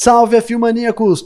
Salve f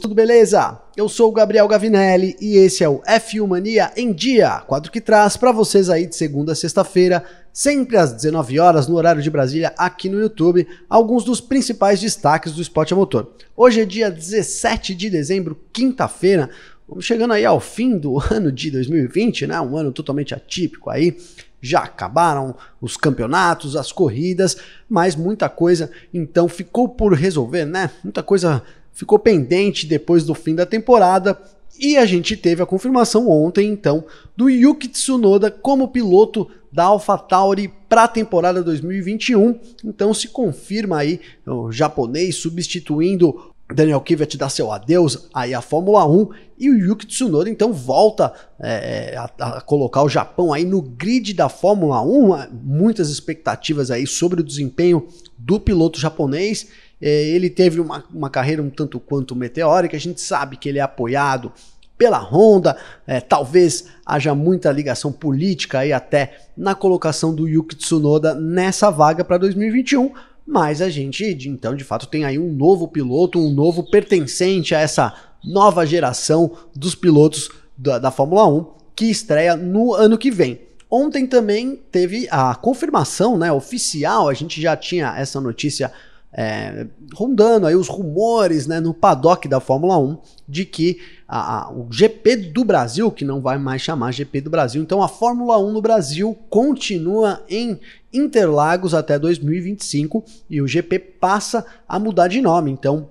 tudo beleza? Eu sou o Gabriel Gavinelli e esse é o F1 Mania em Dia, quadro que traz para vocês aí de segunda a sexta-feira, sempre às 19 horas no horário de Brasília, aqui no YouTube, alguns dos principais destaques do esporte a motor. Hoje é dia 17 de dezembro, quinta-feira, Vamos chegando aí ao fim do ano de 2020, né? Um ano totalmente atípico aí. Já acabaram os campeonatos, as corridas, mas muita coisa então ficou por resolver, né? Muita coisa ficou pendente depois do fim da temporada. E a gente teve a confirmação ontem, então, do Yuki Tsunoda como piloto da AlphaTauri para a temporada 2021. Então se confirma aí o japonês substituindo Daniel Kivet dá seu adeus aí a Fórmula 1 e o Yuki Tsunoda então volta é, é, a, a, colocar o Japão aí no grid da Fórmula 1. Muitas expectativas aí sobre o desempenho do piloto japonês. É, ele teve uma, uma carreira um tanto quanto meteórica, a gente sabe que ele é apoiado pela Honda, é, talvez haja muita ligação política aí até na colocação do Yuki Tsunoda nessa vaga para 2021 mas a gente, então, de fato, tem aí um novo piloto, um novo pertencente a essa nova geração dos pilotos da, da Fórmula 1 que estreia no ano que vem. Ontem também teve a confirmação né, oficial, a gente já tinha essa notícia é, rondando aí os rumores né, no paddock da Fórmula 1 de que a, a, o GP do Brasil, que não vai mais chamar GP do Brasil, então a Fórmula 1 no Brasil continua em Interlagos até 2025 e o GP passa a mudar de nome. Então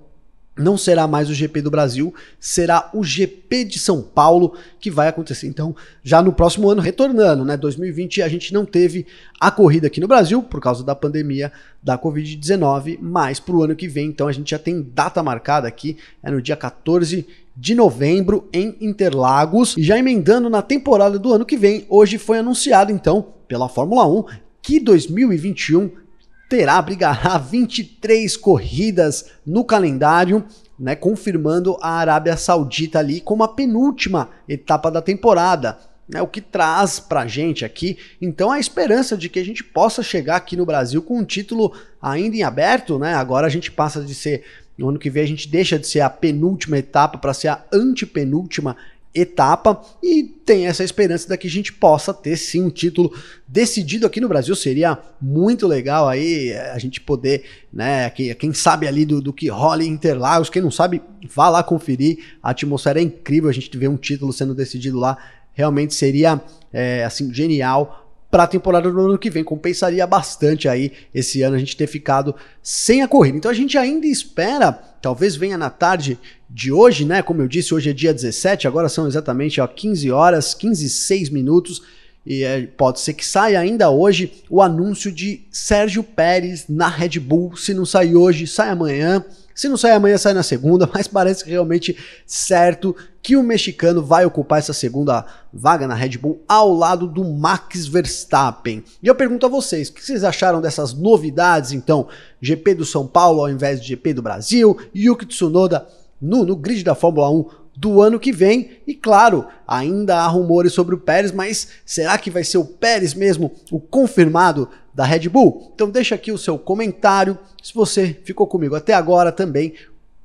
não será mais o GP do Brasil, será o GP de São Paulo que vai acontecer. Então, já no próximo ano, retornando, né? 2020 a gente não teve a corrida aqui no Brasil por causa da pandemia da Covid-19, mas para o ano que vem, então a gente já tem data marcada aqui, é no dia 14 de novembro em Interlagos. E já emendando na temporada do ano que vem, hoje foi anunciado então pela Fórmula 1 que 2021 terá, brigará 23 corridas no calendário, né, confirmando a Arábia Saudita ali como a penúltima etapa da temporada. Né, o que traz para a gente aqui, então, a esperança de que a gente possa chegar aqui no Brasil com um título ainda em aberto, né? Agora a gente passa de ser no ano que vem a gente deixa de ser a penúltima etapa para ser a antepenúltima etapa e tem essa esperança da que a gente possa ter sim um título decidido aqui no Brasil. Seria muito legal aí eh, a gente poder, né? Quem, quem sabe ali do, do que rola em Interlagos, quem não sabe, vá lá conferir. A atmosfera é incrível, a gente vê um título sendo decidido lá. Realmente seria é, assim genial para a temporada do ano que vem. Compensaria bastante aí esse ano a gente ter ficado sem a corrida. Então a gente ainda espera, talvez venha na tarde de hoje, né? Como eu disse, hoje é dia 17, agora são exatamente ó, 15 horas, 15 e 6 minutos. E é, pode ser que saia ainda hoje o anúncio de Sérgio Pérez na Red Bull. Se não sair hoje, sai amanhã. Se não sai amanhã, sai na segunda, mas parece realmente certo que o mexicano vai ocupar essa segunda vaga na Red Bull ao lado do Max Verstappen. E eu pergunto a vocês, o que vocês acharam dessas novidades então? GP do São Paulo ao invés de GP do Brasil, Yuki Tsunoda no, no grid da Fórmula 1 do ano que vem. E claro, ainda há rumores sobre o Pérez, mas será que vai ser o Pérez mesmo o confirmado da Red Bull? Então deixa aqui o seu comentário. Se você ficou comigo até agora também,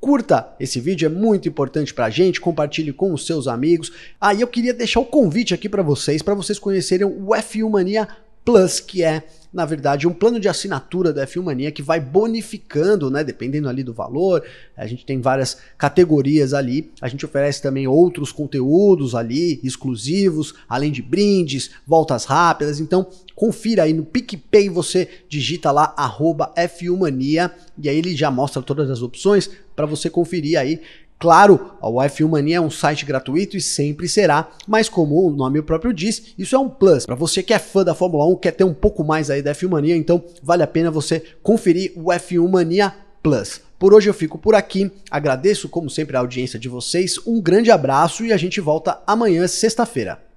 Curta esse vídeo, é muito importante para a gente, compartilhe com os seus amigos. Aí ah, eu queria deixar o convite aqui para vocês, para vocês conhecerem o F1 Mania Plus, que é na verdade, um plano de assinatura da f Mania que vai bonificando, né, dependendo ali do valor. A gente tem várias categorias ali. A gente oferece também outros conteúdos ali, exclusivos, além de brindes, voltas rápidas. Então, confira aí no PicPay, você digita lá arroba Mania e aí ele já mostra todas as opções para você conferir aí Claro, a F1 Mania é um site gratuito e sempre será, mas como o nome próprio diz, isso é um plus. Para você que é fã da Fórmula 1, quer ter um pouco mais aí da F1 Mania, então vale a pena você conferir o F1 Mania Plus. Por hoje eu fico por aqui, agradeço como sempre a audiência de vocês, um grande abraço e a gente volta amanhã, sexta-feira.